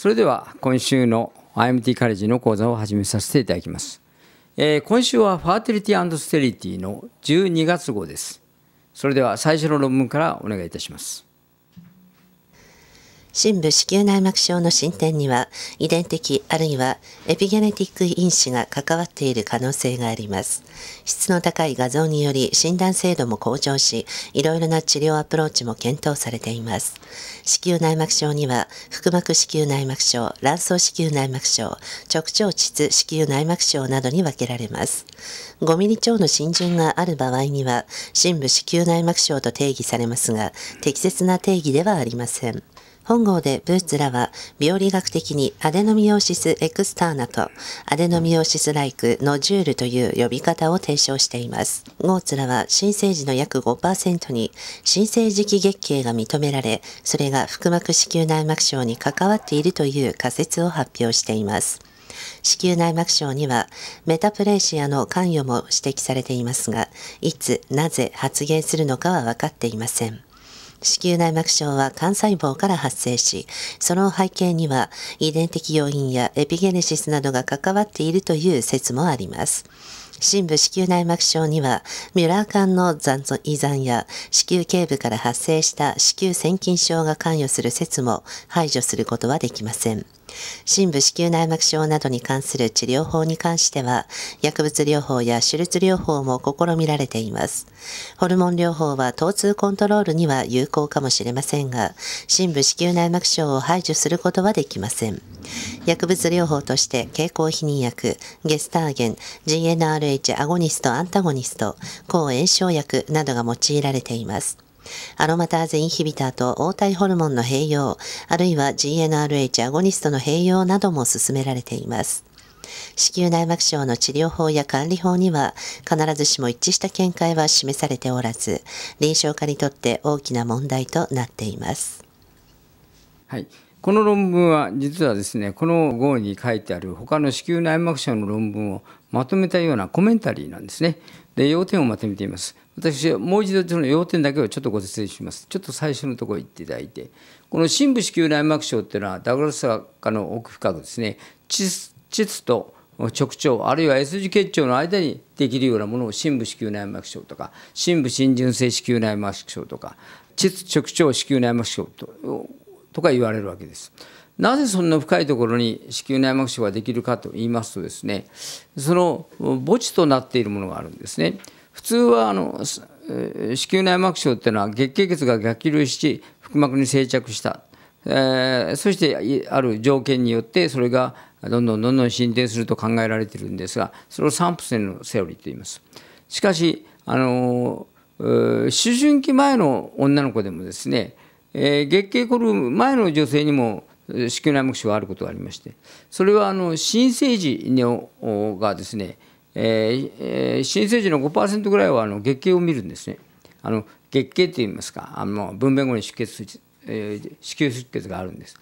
それでは今週の IMT カレッジの講座を始めさせていただきます、えー、今週はファーティリティステリティの12月号ですそれでは最初の論文からお願いいたします深部子宮内膜症の進展には遺伝的あるいはエピゲネティック因子が関わっている可能性があります。質の高い画像により診断精度も向上し、いろいろな治療アプローチも検討されています。子宮内膜症には腹膜子宮内膜症、卵巣子宮内膜症、直腸膣子宮内膜症などに分けられます。5ミリ超の浸潤がある場合には深部子宮内膜症と定義されますが、適切な定義ではありません。本郷でブーツらは、病理学的にアデノミオシスエクスターナとアデノミオシスライクノジュールという呼び方を提唱しています。ゴーツらは新生児の約5%に新生児期月経が認められ、それが腹膜子宮内膜症に関わっているという仮説を発表しています。子宮内膜症にはメタプレーシアの関与も指摘されていますが、いつ、なぜ発現するのかは分かっていません。子宮内膜症は幹細胞から発生し、その背景には遺伝的要因やエピゲネシスなどが関わっているという説もあります。深部子宮内膜症には、ミュラー管の残存遺産や子宮頸部から発生した子宮腺筋症が関与する説も排除することはできません。深部子宮内膜症などに関する治療法に関しては、薬物療法や手術療法も試みられています。ホルモン療法は疼痛コントロールには有効かもしれませんが、深部子宮内膜症を排除することはできません。薬物療法として、経口避妊薬、ゲスターゲン、GNRH アゴニスト・アンタゴニスト、抗炎症薬などが用いられています。アロマターゼインヒビターと応体ホルモンの併用、あるいは GNRH アゴニストの併用なども進められています。子宮内膜症の治療法や管理法には必ずしも一致した見解は示されておらず臨床家にとって大きな問題となっています。はいこの論文は実はですねこの号に書いてある他の子宮内膜症の論文をまとめたようなコメンタリーなんですね。で要点をまとめています。私はもう一度その要点だけをちょっとご説明します。ちょっと最初のところ行っていただいて、この深部子宮内膜症っていうのはダグラス化の奥深くですね、膣と直腸あるいは S 字結腸の間にできるようなものを深部子宮内膜症とか深部浸潤性子宮内膜症とか膣直腸子宮内膜症ととか言われるわけです。なぜそんな深いところに子宮内膜症ができるかと言いますとですねその墓地となっているものがあるんですね。普通はあの子宮内膜症っていうのは月経血が逆流し腹膜に生着した、えー、そしてある条件によってそれがどんどんどんどん進展すると考えられてるんですがそれをサプセのセオリーと言います。しかしあの思春期前の女の子でもですね、えー、月経来る前の女性にも子宮内膜症があることがありましてそれはあの新生児がですねえー、新生児の5%ぐらいはあの月経を見るんですね。あの月経といいますかあの分娩後に出血、えー、子宮出血があるんです。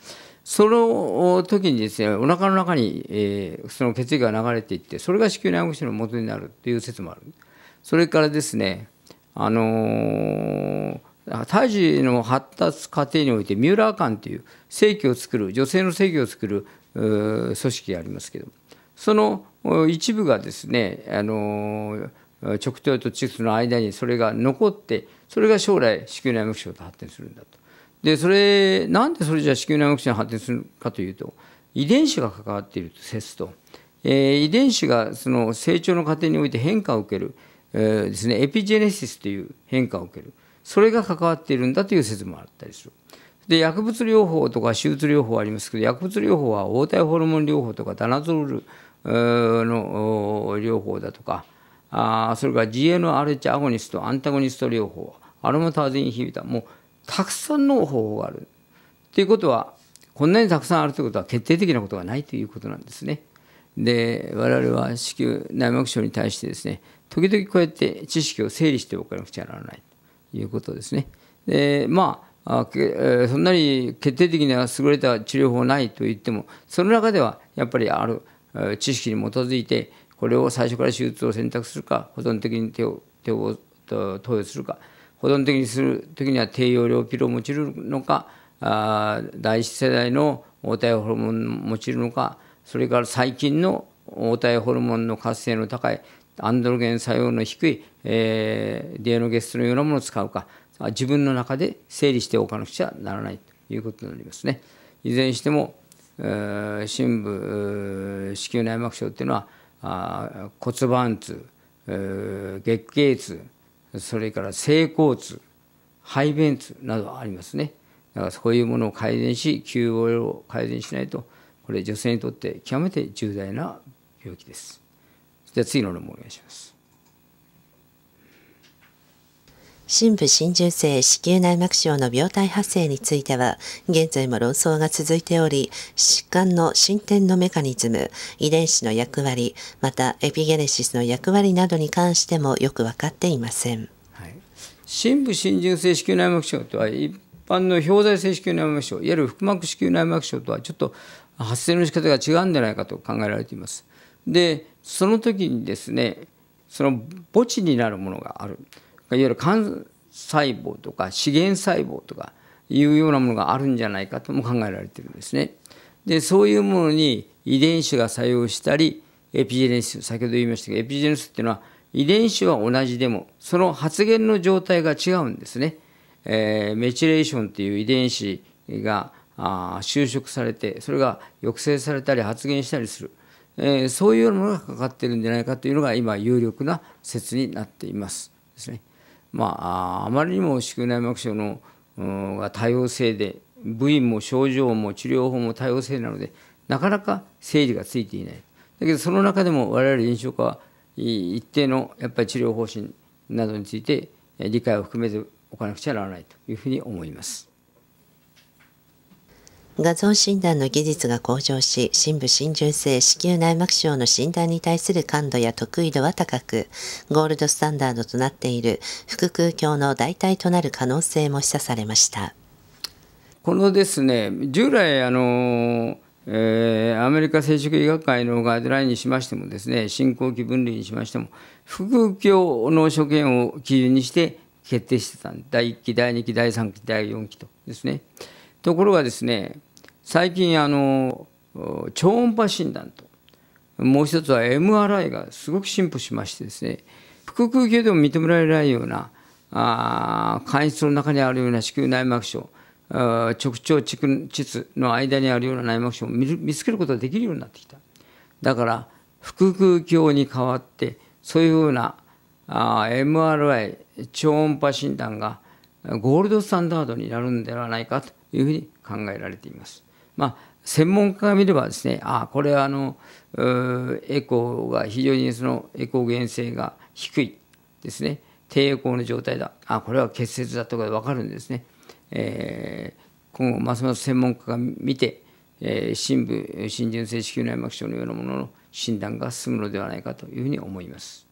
その時にですねお腹の中に、えー、その血液が流れていってそれが子宮内膜症の元になるという説もある。それからですねあのー、胎児の発達過程においてミューラー管という性器を作る女性の性器を作る組織がありますけどその一部がですねあの直腸と地質の間にそれが残ってそれが将来子宮内膜症と発展するんだと。でそれなんでそれじゃ子宮内膜症に発展するかというと遺伝子が関わっていると説と、えー、遺伝子がその成長の過程において変化を受ける、えー、ですね、エピジェネシスという変化を受けるそれが関わっているんだという説もあったりする。で薬物療法とか手術療法ありますけど薬物療法は応対ホルモン療法とかダナゾールの療法だとかあそれから GNRH アゴニストアンタゴニスト療法アロマターゼインヒビタもうたくさんの方法があるっていうことはこんなにたくさんあるということは決定的なことがないということなんですね。で我々は子宮内膜症に対してですね時々こうやって知識を整理しておかなくちゃならないということですね。でまああそんなに決定的には優れた治療法ないと言ってもその中ではやっぱりある知識に基づいてこれを最初から手術を選択するか保存的に手を手を投与するか保存的にする時には低用量ピルを用いるのかあ第一世代の応体ホルモンを用いるのかそれから最近の応体ホルモンの活性の高いアンドロゲン作用の低い、えー、デエノゲストのようなものを使うか自分の中で整理しておかなくちゃならないということになりますね。いずれにしても深部子宮内膜症っていうのは骨盤痛月経痛それから性交痛排便痛などありますねだからそういうものを改善し急 o を改善しないとこれ女性にとって極めて重大な病気ですじゃあ次の論文お願いします深部浸潤性子宮内膜症の病態発生については、現在も論争が続いており、疾患の進展のメカニズム、遺伝子の役割、またエピゲネシスの役割などに関してもよく分かっていません。はい、深部浸潤性子宮内膜症とは、一般の表在性子宮内膜症、いわゆる腹膜子宮内膜症とはちょっと発生の仕方が違うんじゃないかと考えられています。で、その時にですね、その墓地になるものがある。いわゆる幹細胞とか資源細胞とかいうようなものがあるんじゃないかとも考えられてるんですね。でそういうものに遺伝子が作用したりエピジェネシス先ほど言いましたけどエピジェネシスっていうのは遺伝子は同じでもその発現の状態が違うんですね。えー、メチレーションっていう遺伝子があ就職されてそれが抑制されたり発現したりする、えー、そういうものがかかってるんじゃないかというのが今有力な説になっていますですね。まあ、あまりにも子宮内膜症のが多様性で部位も症状も治療法も多様性なのでなかなか整理がついていないだけどその中でも我々臨床科は一定のやっぱり治療方針などについて理解を含めておかなくちゃならないというふうに思います。画像診断の技術が向上し、深部浸潤性子宮内膜症の診断に対する感度や得意度は高く、ゴールドスタンダードとなっている腹腔鏡の代替となる可能性も示唆されました。このですね、従来あのえー、アメリカ生殖医学会のガイドラインにしましてもですね、進行期分類にしましても、腹腔鏡の所見を基準にして決定してたん第1期、第2期、第3期、第4期とですね。ところがですね、最近あの超音波診断ともう一つは MRI がすごく進歩しましてですね腹腔鏡でも認められないようなあ関室の中にあるような子宮内膜症直腸蓄膣の間にあるような内膜症を見つけることができるようになってきただから腹腔鏡に代わってそういうふうなあ MRI 超音波診断がゴールドスタンダードになるんではないかというふうに考えられています。まあ、専門家が見ればですねあこれはあのエコーが非常にそのエコー原性が低いですね低エコーの状態だあこれは結節だとか分かるんですね、えー、今後ますます専門家が見て、えー、深部浸潤性子宮内膜症のようなものの診断が進むのではないかというふうに思います。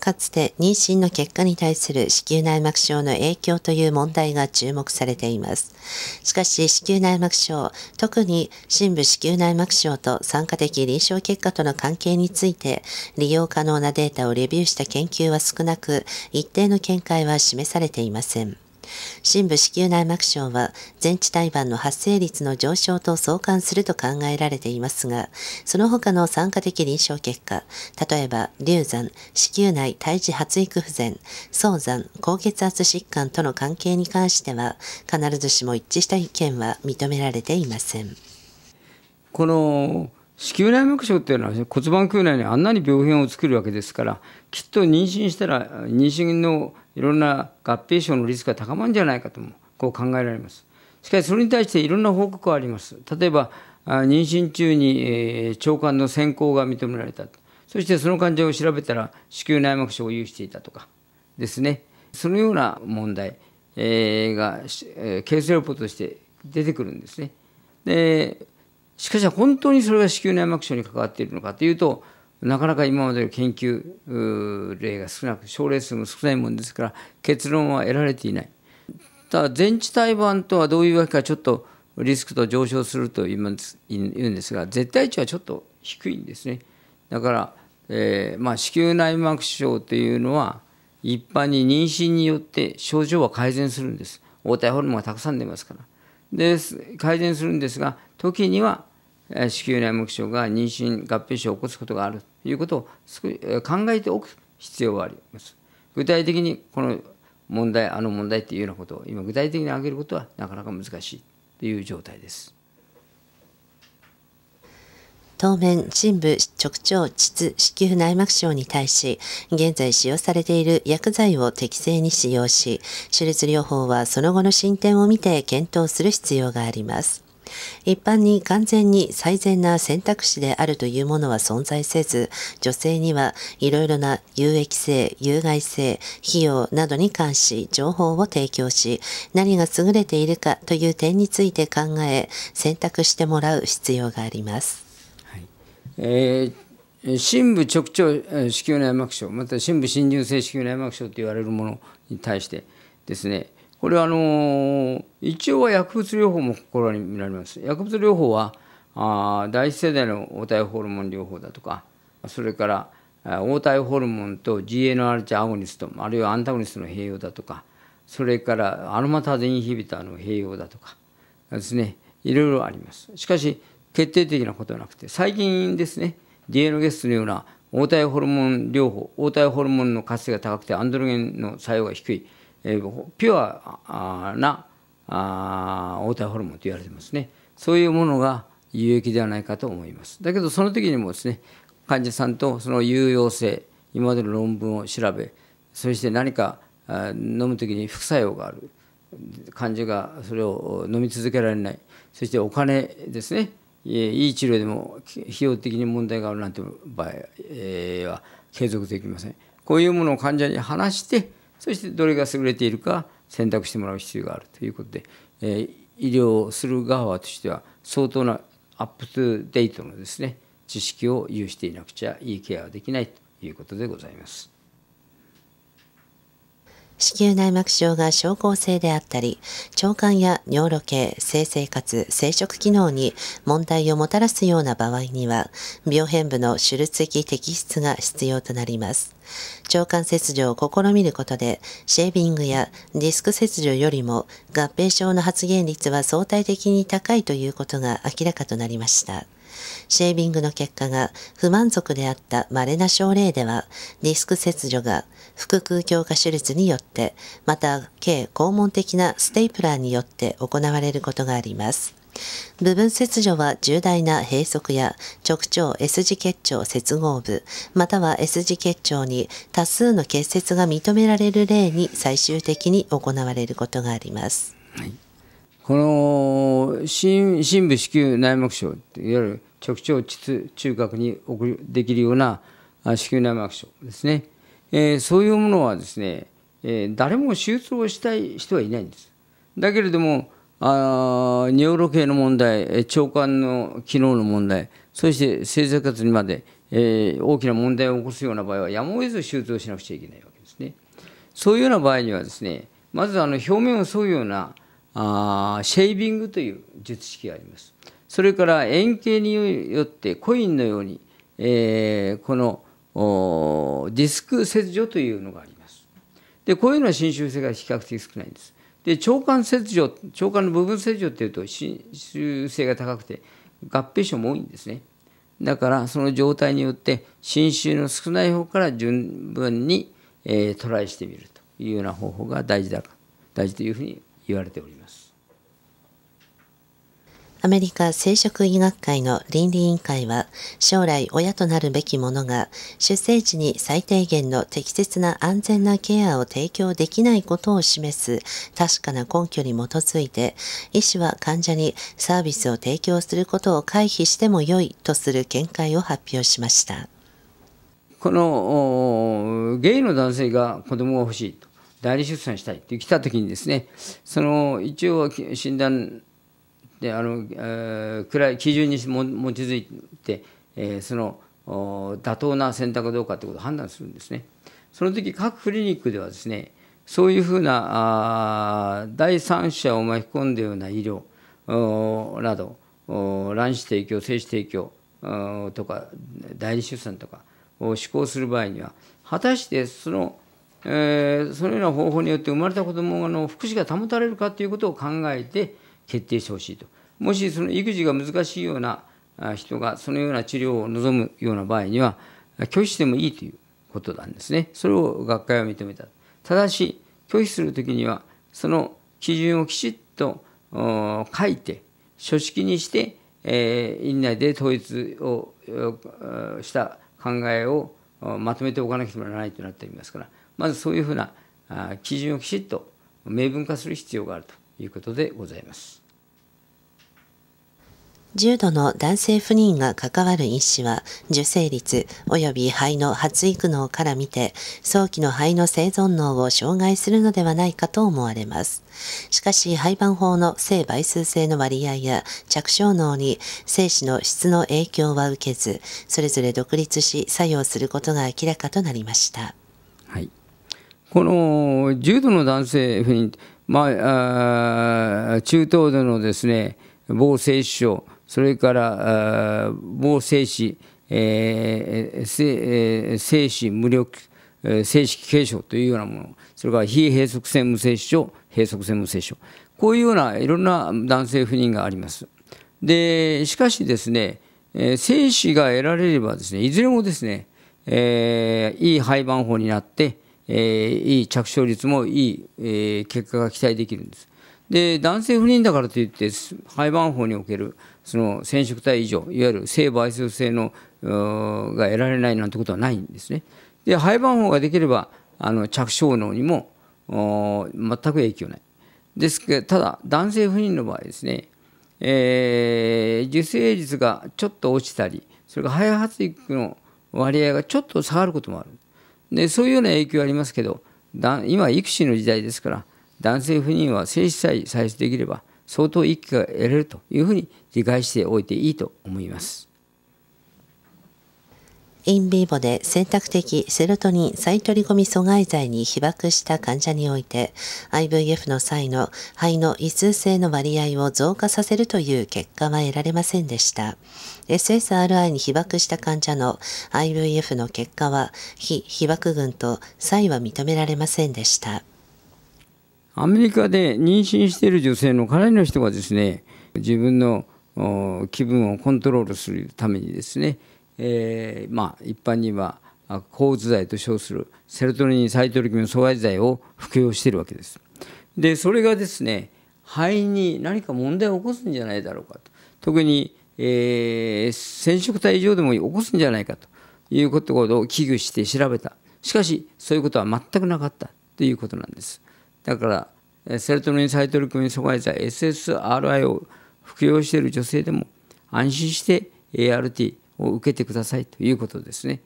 かつて妊娠の結果に対する子宮内膜症の影響という問題が注目されています。しかし、子宮内膜症、特に深部子宮内膜症と酸化的臨床結果との関係について、利用可能なデータをレビューした研究は少なく、一定の見解は示されていません。深部子宮内膜症は全治胎盤の発生率の上昇と相関すると考えられていますが、その他の酸化的臨床結果、例えば流産、子宮内胎児発育不全、早産、高血圧疾患との関係に関しては、必ずしも一致した意見は認められていません。この子宮内膜症っていうのは骨盤腔内にあんなに病変を作るわけですからきっと妊娠したら妊娠のいろんな合併症のリスクが高まるんじゃないかともこう考えられます。しかしそれに対していろんな報告があります。例えば妊娠中に腸管の選考が認められた。そしてその患者を調べたら子宮内膜症を有していたとかですね。そのような問題がケースレポートとして出てくるんですね。でしかし本当にそれが子宮内膜症に関わっているのかというとなかなか今までの研究例が少なく症例数も少ないもんですから結論は得られていないただ全治胎盤とはどういうわけかちょっとリスクと上昇すると言うんですが絶対値はちょっと低いんですねだから、えーまあ、子宮内膜症というのは一般に妊娠によって症状は改善するんです黄体ホルモンがたくさん出ますからで改善するんですが時には子宮内膜症が妊娠合併症を起こすことがあるということを考えておく必要があります具体的にこの問題あの問題っていうようなことを今具体的に挙げることはなかなか難しいという状態です当面、深部直腸膣子宮内膜症に対し、現在使用されている薬剤を適正に使用し、手術療法はその後の進展を見て検討する必要があります。一般に完全に最善な選択肢であるというものは存在せず、女性にはいろいろな有益性、有害性、費用などに関し情報を提供し、何が優れているかという点について考え、選択してもらう必要があります。はいえー、深部直腸子宮内膜症また深部浸潤性子宮内膜症と言われるものに対してですねこれはあの一応は薬物療法も試みられます薬物療法はあ第一世代の応体ホルモン療法だとかそれから応体ホルモンと g n r 値アゴニストあるいはアンタゴニストの併用だとかそれからアロマタゼインヒビターの併用だとかですねいろいろありますしかし決定的なことはなくて最近ですね DNA ゲストのような応体ホルモン療法応体ホルモンの活性が高くてアンドロゲンの作用が低いえー、ピュアなあ黄体ホルモンと言われてますねそういうものが有益ではないかと思いますだけどその時にもですね患者さんとその有用性今までの論文を調べそして何か飲む時に副作用がある患者がそれを飲み続けられないそしてお金ですねいい治療でも費用的に問題があるなんて場合は継続できませんこういうものを患者に話してそしてどれが優れているか選択してもらう必要があるということで、えー、医療をする側としては相当なアップトゥデートのですね知識を有していなくちゃいいケアはできないということでございます。子宮内膜症が症候性であったり、腸管や尿路系、性生活、生殖機能に問題をもたらすような場合には、病変部の手術的摘出が必要となります。腸管切除を試みることで、シェービングやディスク切除よりも合併症の発現率は相対的に高いということが明らかとなりました。シェービングの結果が不満足であった稀な症例では、ディスク切除が腹腔鏡下手術によって、また、軽肛門的なステープラーによって行われることがあります。部分切除は重大な閉塞や直腸 S 字結腸接合部または S 字結腸に多数の結節が認められる例に最終的に行われることがあります。はい、この深部子宮内膜症っていわゆる直腸膣中核に送できるような子宮内膜症ですね、えー、そういうものはですね、えー、誰も手術をしたい人はいないんです。だけれどもあ尿路系の問題腸管の機能の問題そして性生活にまで、えー、大きな問題を起こすような場合はやむを得ず手術をしなくちゃいけないわけですね。そういうような場合にはですねまずあの表面を沿うようなあシェービングという術式があります。それから円形によってコインのように、えー、このディスク切除というのがあります。で、こういうのは侵襲性が比較的少ないんです。で、腸管切除、腸管の部分切除っていうと侵襲性が高くて合併症も多いんですね。だからその状態によって侵襲の少ない方から順分に、えー、トライしてみるというような方法が大事だ大事というふうに言われております。アメリカ生殖医学会の倫理委員会は、将来親となるべき者が出生時に最低限の適切な安全なケアを提供できないことを示す確かな根拠に基づいて、医師は患者にサービスを提供することを回避しても良いとする見解を発表しました。このゲイの男性が子供が欲しいと、代理出産したいって来た時にですね、その一応診断であの、えー、基準に基づいて、えー、その妥当な選択かどうかということを判断するんですね。その時各クリニックではですねそういうふうなあ第三者を巻き込んだような医療など卵子提供精子提供とか代理出産とかを施行する場合には果たしてその、えー、そのような方法によって生まれた子どもの福祉が保たれるかということを考えて、決定してほしいと。もしその育児が難しいような人がそのような治療を望むような場合には拒否してもいいということなんですね。それを学会は認めた。ただし拒否するときにはその基準をきちっと書いて書式にして、えー、院内で統一をした考えをまとめておかなければならないとなっていますからまずそういうふうな基準をきちっと明文化する必要があるということでございます。重度の男性不妊が関わる医子は、受精率及び肺の発育能から見て、早期の肺の生存能を障害するのではないかと思われます。しかし、肺盤法の性倍数性の割合や着床能に精子の質の影響は受けず、それぞれ独立し作用することが明らかとなりました。はい。この重度の男性不妊、まあ、あ中等度のですね、某精子症、それからも精子、えー、精子無力、正式継承というようなもの、それから非閉塞性無精子症、閉塞性無精子症、こういうようないろんな男性不妊があります。で、しかしですね、精子が得られればですね、いずれもですね、えー、いい廃盤法になって、えー、いい着床率もいい、えー、結果が期待できるんです。で、男性不妊だからといって、廃盤法におけるその染色体異常いわゆる性倍数性のが得られないなんてことはないんですね。で肺盤法ができればあの着床能にも全く影響ない。ですけどただ男性不妊の場合ですね、えー、受精率がちょっと落ちたりそれから肺発育の割合がちょっと下がることもある。でそういうような影響ありますけど今育児の時代ですから男性不妊は精子さえ採取できれば相当一気が得られるというふうに理解しておいていいと思います。インビーボで選択的セロトニン再取り込み阻害剤に被爆した患者において IVF の際の肺の異数性の割合を増加させるという結果は得られませんでした。SSRI に被爆した患者の IVF の結果は非被爆群と際は認められませんでした。アメリカで妊娠している女性のかなりの人がですね自分の気分をコントロールするためにですね、えー、まあ一般には抗うつ剤と称するセロトニンサイトリキム阻害剤を服用しているわけです。でそれがですね肺に何か問題を起こすんじゃないだろうかと特に、えー、染色体異常でも起こすんじゃないかということを危惧して調べたしかしそういうことは全くなかったということなんです。だからセロトニン再取り組み阻害剤 SSRI を服用している女性でも安心して ART を受けてくださいということですね。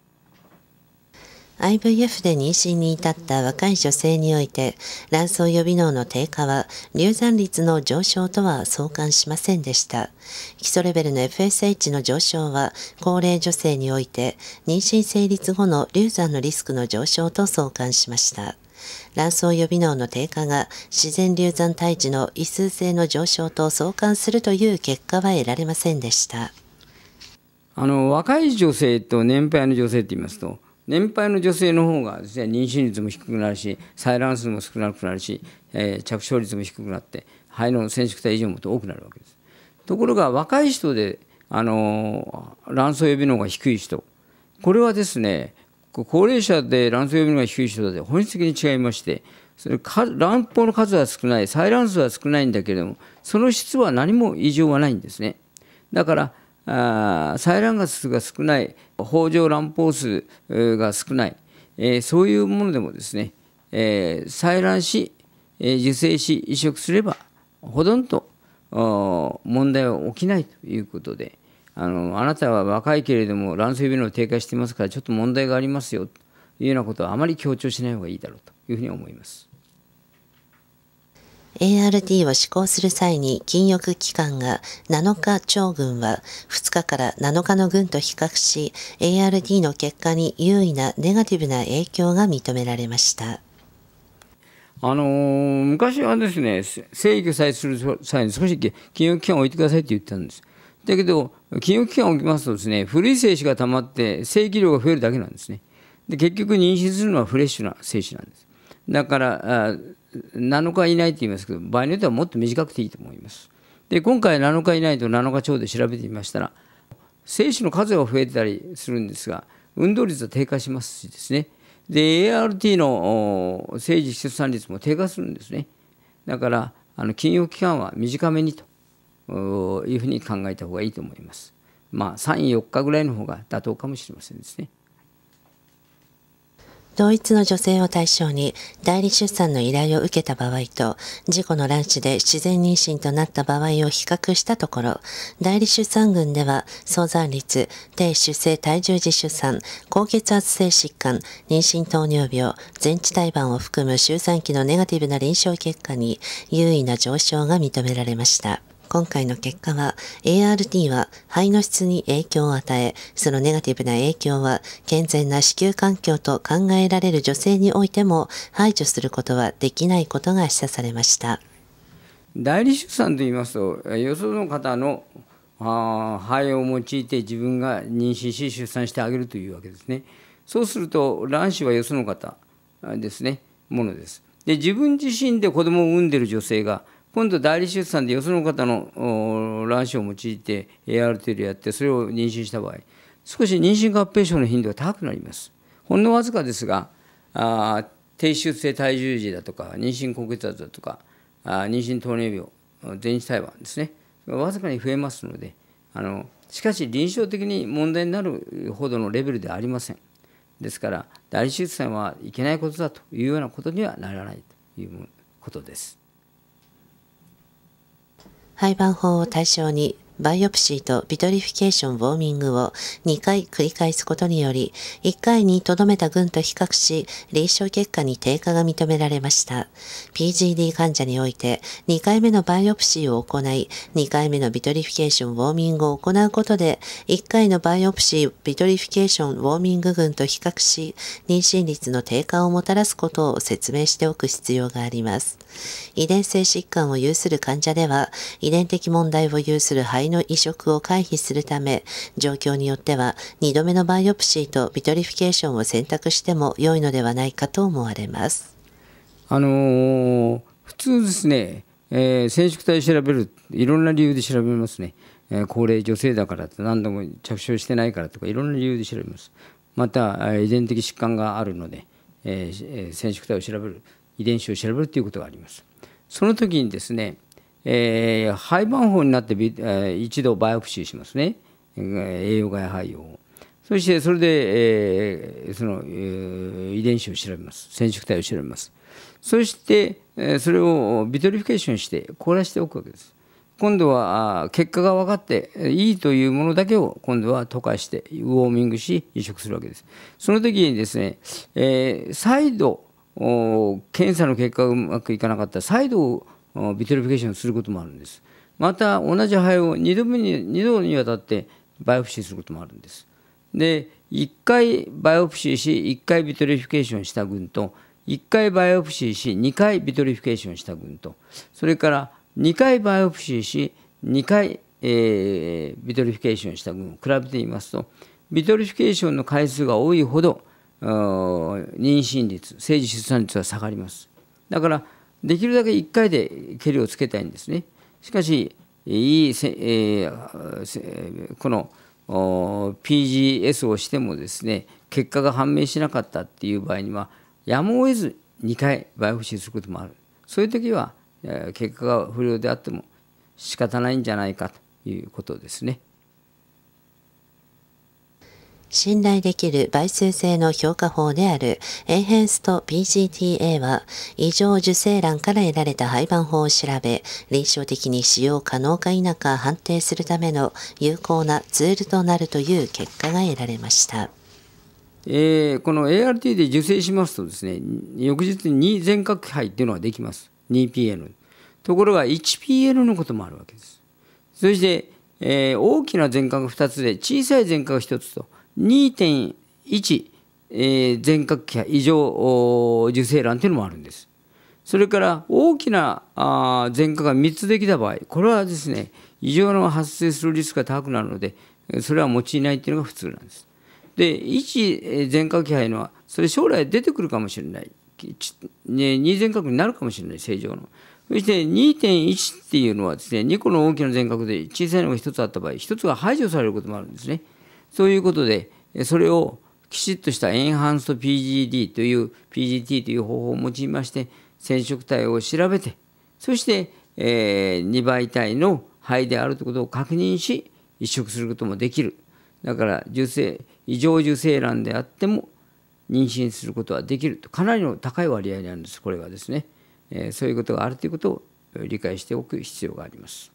IVF で妊娠に至った若い女性において卵巣予備能の低下は流産率の上昇とは相関しませんでした基礎レベルの FSH の上昇は高齢女性において妊娠成立後の流産のリスクの上昇と相関しました卵巣予備脳の低下が自然流産胎児の異数性の上昇と相関するという結果は得られませんでしたあの若い女性と年配の女性って言いますと年配の女性の方がですね妊娠率も低くなるし採卵数も少なくなるし、えー、着床率も低くなって肺の染色体異常も多くなるわけです。ところが若い人であの卵巣予備脳が低い人これはですね高齢者で卵巣予備能が低い人だと本質的に違いましてそれ卵胞の数は少ない採卵数は少ないんだけれどもその質は何も異常はないんですねだからあ採卵が数が少ない北条卵胞数が少ない、えー、そういうものでもですね、えー、採卵し、えー、受精し移植すればほとんど問題は起きないということで。あのあなたは若いけれども卵巣病の低下していますからちょっと問題がありますよというようなことはあまり強調しない方がいいだろうというふうに思います。ART を施行する際に禁欲期間が7日長群は2日から7日の群と比較し ART の結果に優位なネガティブな影響が認められました。あのー、昔はですね、制御さえする際に少し禁欲期間を置いてくださいって言ったんです。だけど、金融期間を起きますとですね、古い精子が溜まって正規量が増えるだけなんですね。で結局妊娠するのはフレッシュな精子なんです。だからあ7日以内と言いますけど、場合によってはもっと短くていいと思います。で、今回7日以内と7日超で調べてみましたら、精子の数が増えてたりするんですが、運動率は低下しますしですね。で、ART の政治出産率も低下するんですね。だから、あの金融期間は短めにと。いうふうに考えた方がいいと思います。まあ、三四日ぐらいの方が妥当かもしれませんですね。同一の女性を対象に代理出産の依頼を受けた場合と、事故の卵子で自然妊娠となった場合を比較したところ、代理出産群では、早産率、低出生体重児出産、高血圧性疾患、妊娠糖尿病、全治胎盤を含む周産期のネガティブな臨床結果に優位な上昇が認められました。今回の結果は、ART は肺の質に影響を与え、そのネガティブな影響は、健全な子宮環境と考えられる女性においても排除することはできないことが示唆されました。代理出産といいますと、よその方のあ肺を用いて自分が妊娠し出産してあげるというわけですね。そうすると卵子はよその方ですねものです。で自分自身で子供を産んでる女性が今度代理出産でよその方の卵子を用いて ART をやってそれを妊娠した場合少し妊娠合併症の頻度が高くなりますほんのわずかですがあ低出生体重児だとか妊娠高血圧だとかあ妊娠糖尿病全治胎盤ですねわずかに増えますのであのしかし臨床的に問題になるほどのレベルではありませんですから代理出産はいけないことだというようなことにはならないということです。廃盤法を対象にバイオプシーとビトリフィケーションウォーミングを2回繰り返すことにより、1回にとどめた群と比較し、臨床結果に低下が認められました。PGD 患者において、2回目のバイオプシーを行い、2回目のビトリフィケーションウォーミングを行うことで、1回のバイオプシー、ビトリフィケーションウォーミング群と比較し、妊娠率の低下をもたらすことを説明しておく必要があります。遺伝性疾患を有する患者では、遺伝的問題を有する肺肺の移植を回避するため、状況によっては2度目のバイオプシーとビトリフィケーションを選択しても良いのではないかと思われます。あのー、普通ですね、えー、染色体調べる、いろんな理由で調べますね。えー、高齢女性だから何度も着床してないからとかいろんな理由で調べます。また、遺伝的疾患があるので、えー、染色体を調べる遺伝子を調べるということがあります。その時にですね、えー、廃盤法になってえー、一度バイオプシーしますね、え栄養外肺を。そしてそれで、えー、その、えー、遺伝子を調べます。染色体を調べます。そして、えー、それをビトリフィケーションして凍らしておくわけです。今度は結果が分かっていいというものだけを今度は溶かしてウォーミングし移植するわけです。その時にですね、えー、再度検査の結果がうまくいかなかった再度ビトリフィケーションすることもあるんですまた同じ肺を2度目に2度にわたってバイオプシーすることもあるんですで1回バイオプシーし1回ビトリフィケーションした群と1回バイオプシーし2回ビトリフィケーションした群とそれから2回バイオプシーし2回、えー、ビトリフィケーションした群を比べてみますとビトリフィケーションの回数が多いほど妊娠率、政治出産率は下がります。だからできるだけ1回でけりをつけたいんですね。しかし、いいせ、えー、この PGS をしてもですね、結果が判明しなかったっていう場合には、やむを得ず2回倍布施することもある。そういう時は、結果が不良であっても仕方ないんじゃないかということですね。信頼できる倍数性の評価法であるエンヘンスト PGTA は異常受精卵から得られた廃盤法を調べ臨床的に使用可能か否か判定するための有効なツールとなるという結果が得られました。えー、この ART で受精しますとですね翌日に2全角肺っていうのができます2 p n ところが1 p n のこともあるわけですそして、えー、大きな全角2つで小さい全角1つと2.1、えー、全角期異常受精卵というのもあるんです。それから大きな全化が3つできた場合、これはですね、異常の発生するリスクが高くなるので、それは用いないというのが普通なんです。で、1全角気配のは、それ将来出てくるかもしれない。2全角になるかもしれない、正常の。そして2.1っていうのはですね、2個の大きな全角で小さいのが1つあった場合、1つが排除されることもあるんですね。そういうことで、それをきちっとしたエンハンスト PGD という PGT という方法を用いまして染色体を調べてそして、えー、2倍体の肺であるということを確認し移植することもできるだから受精異常受精卵であっても妊娠することはできるとかなりの高い割合なんですこれはですね、えー、そういうことがあるということを理解しておく必要があります。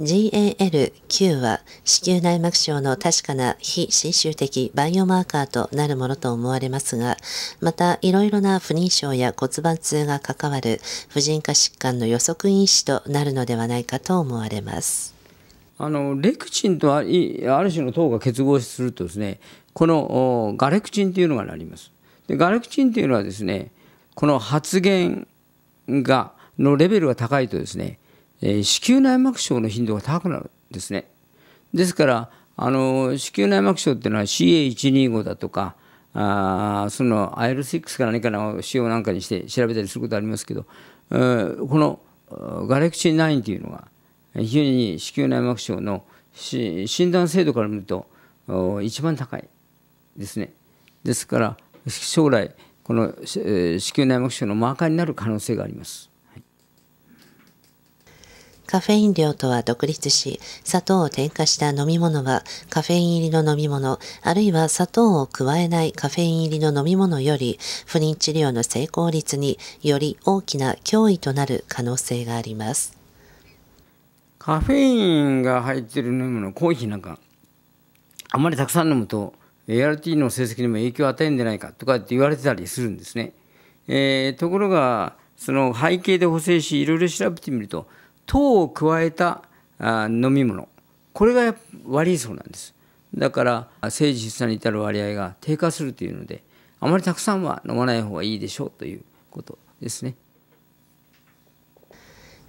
GAL9 は子宮内膜症の確かな非侵襲的バイオマーカーとなるものと思われますが、またいろいろな不妊症や骨盤痛が関わる婦人科疾患の予測因子となるのではないかと思われます。あのレクチンとある種の糖が結合するとですね、このガレクチンというのがなります。でガレクチンというのはですね、この発現がのレベルが高いとですね、え子宮内膜症の頻度が高くなるんですね。ですからあの子宮内膜症っていうのは CA125 だとかあその IL6 か何かの使用なんかにして調べたりすることありますけど、えー、このガレクチン9というのが非常に子宮内膜症の診断精度から見ると一番高いですね。ですから将来この、子宮内膜症のマーカーになる可能性があります。カフェイン量とは独立し、砂糖を添加した飲み物はカフェイン入りの飲み物、あるいは砂糖を加えないカフェイン入りの飲み物より、不妊治療の成功率により大きな脅威となる可能性があります。カフェインが入ってる飲み物、コーヒーなんか、あまりたくさん飲むと、ART の成績にも影響を与えるんじゃないかとかって言われてたりするんですね。えー、ところが、その背景で補正し、いろいろ調べてみると、糖を加えた飲み物これが悪いそうなんですだから政治出産に至る割合が低下するというのであまりたくさんは飲まない方がいいでしょうということですね。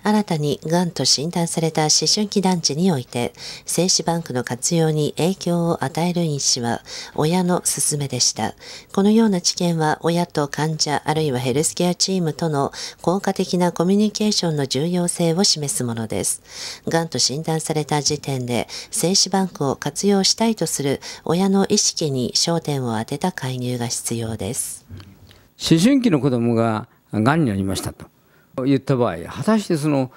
新たにがんと診断された思春期団地において、精子バンクの活用に影響を与える因子は、親の勧めでした。このような知見は、親と患者、あるいはヘルスケアチームとの効果的なコミュニケーションの重要性を示すものです。がんと診断された時点で、精子バンクを活用したいとする親の意識に焦点を当てた介入が必要です。思春期の子供ががんになりましたと。言った場合果たしてその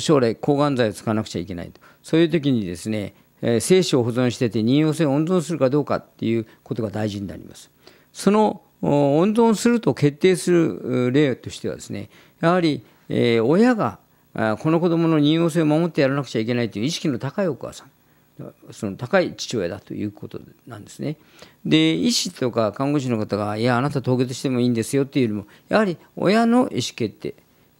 将来抗がん剤を使わなくちゃいけないとそういう時にですね精子を保存してて妊用性を温存するかどうかっていうことが大事になります。その温存すると決定する例としてはですねやはり親がこの子どもの妊用性を守ってやらなくちゃいけないという意識の高いお母さんその高い父親だということなんですね。で医師とか看護師の方が「いやあなた凍結してもいいんですよ」っていうよりもやはり親の意思決定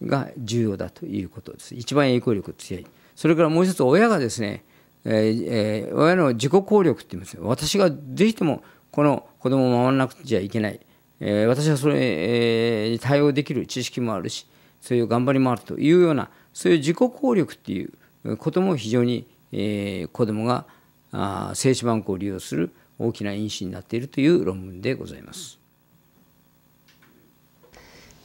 が重要だということです一番影響力強いそれからもう一つ親がですね、えー、親の自己効力って言います私がぜひともこの子供を守らなくちゃいけない、えー、私はそれに対応できる知識もあるしそういう頑張りもあるというようなそういう自己効力っていうことも非常にえー、子どもがあ精子バンクを利用する大きな因子になっているという論文でございます。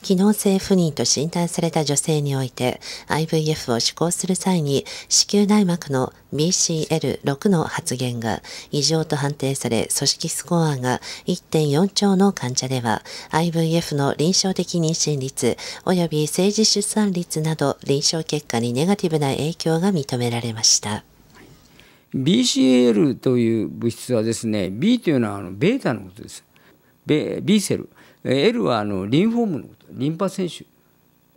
機能性不妊と診断された女性において IVF を施行する際に子宮内膜の BCL6 の発現が異常と判定され組織スコアが1.4兆の患者では IVF の臨床的妊娠率及び政治出産率など臨床結果にネガティブな影響が認められました。BCL という物質はですね B というのはあのベータのことです B セル L はあのリンフォームのことリンパ腺腫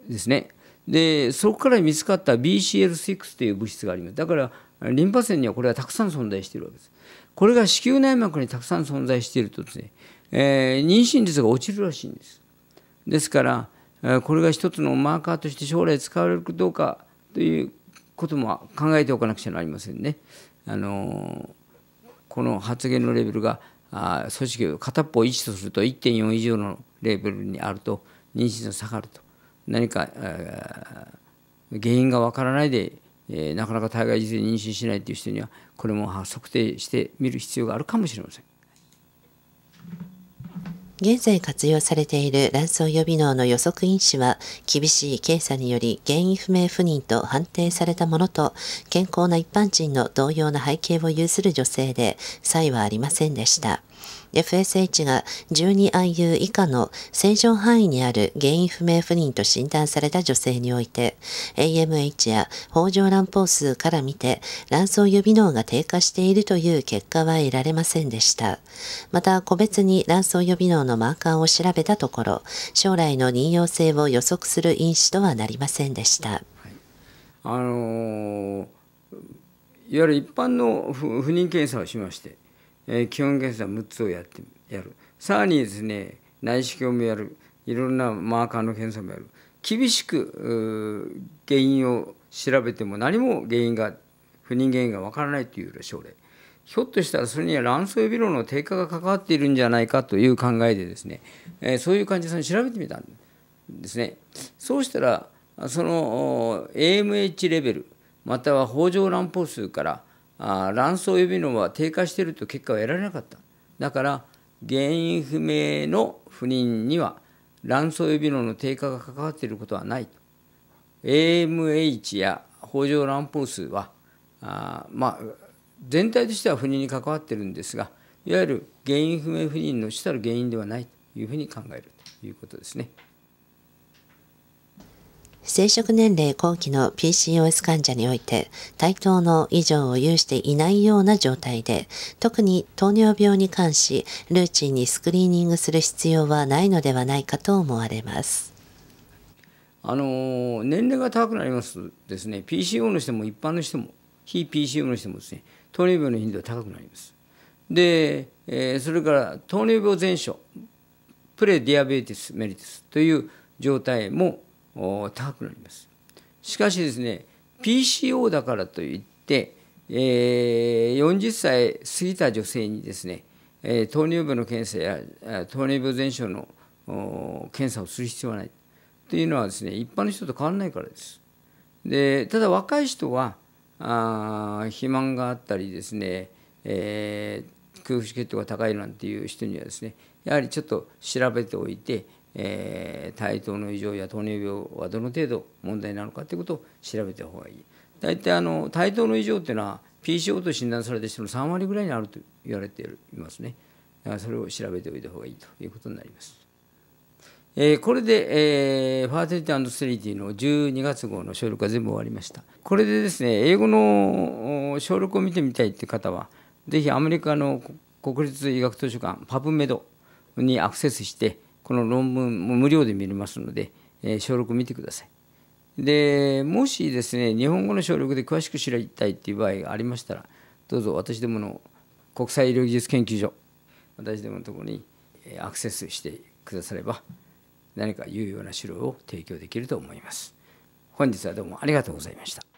ですねでそこから見つかった BCL6 という物質がありますだからリンパ腺にはこれはたくさん存在しているわけですこれが子宮内膜にたくさん存在しているとですね、えー、妊娠率が落ちるらしいんですですからこれが一つのマーカーとして将来使われるかどうかということも考えておかなくちゃなりませんね。あのこの発言のレベルがあ組織を片っぽ1とすると1.4以上のレベルにあると妊娠が下がると何か原因がわからないで、えなかなか体外受精妊娠しないという人にはこれも測定してみる必要があるかもしれません。現在活用されている卵巣予備脳の予測因子は、厳しい検査により原因不明不妊と判定されたものと、健康な一般人の同様な背景を有する女性で、差異はありませんでした。FSH が 12IU 以下の正常範囲にある原因不明不妊と診断された女性において AMH や北状卵胞数から見て卵巣予備能が低下しているという結果は得られませんでしたまた個別に卵巣予備能のマーカーを調べたところ将来の妊用性を予測する因子とはなりませんでした、あのーいわゆる一般の不妊検査をしましてえ基本検査6つをやってやるさらにですね内視鏡もやるいろんなマーカーの検査もやる厳しく原因を調べても何も原因が不妊原因がわからないという症例ひょっとしたらそれには卵巣予備量の低下が関わっているんじゃないかという考えでですね、えそういう患者さんを調べてみたんですねそうしたらその AMH レベルまたは北条卵胞数からあ卵巣予備能は低下していると結果は得られなかっただから原因不明の不妊には卵巣予備能の低下が関わっていることはない AMH や北条卵胞数はあまあ全体としては不妊に関わってるんですがいわゆる原因不明不妊の主たる原因ではないというふうに考えるということですね。生殖年齢後期の PCOS 患者において、対等の以上を有していないような状態で、特に糖尿病に関し、ルーチンにスクリーニングする必要はないのではないかと思われます。あの年齢が高くなりますですね PCO の人も一般の人も非 PCO の人もですね糖尿病の頻度が高くなりますで、えー、それから糖尿病全症プレディアベティスメリティスという状態も高くなります。しかしですね PCO だからといって、えー、40歳過ぎた女性にですね、えー、糖尿病の検査や糖尿病全症の検査をする必要はないというのはですね一般の人と変わらないからです。でただ若い人はあ肥満があったりですね、えー、空腹血糖が高いなんていう人にはですねやはりちょっと調べておいてえー、体糖の異常や糖尿病はどの程度問題なのかということを調べた方がいい大体あの体糖の異常というのは PCO と診断された人の3割ぐらいにあると言われていますねだからそれを調べておいた方がいいということになります、えー、これで、えー、ファーテリティステリティの12月号の省力が全部終わりましたこれでですね英語の省力を見てみたいって方はぜひアメリカの国立医学図書館パブメドにアクセスしてこの論文も無料で見れますので、えー、小6見てください。でもしですね日本語の省力で詳しく知りたいっていう場合がありましたらどうぞ私どもの国際医療技術研究所私どものところにアクセスしてくだされば何か有用な資料を提供できると思います。本日はどうもありがとうございました。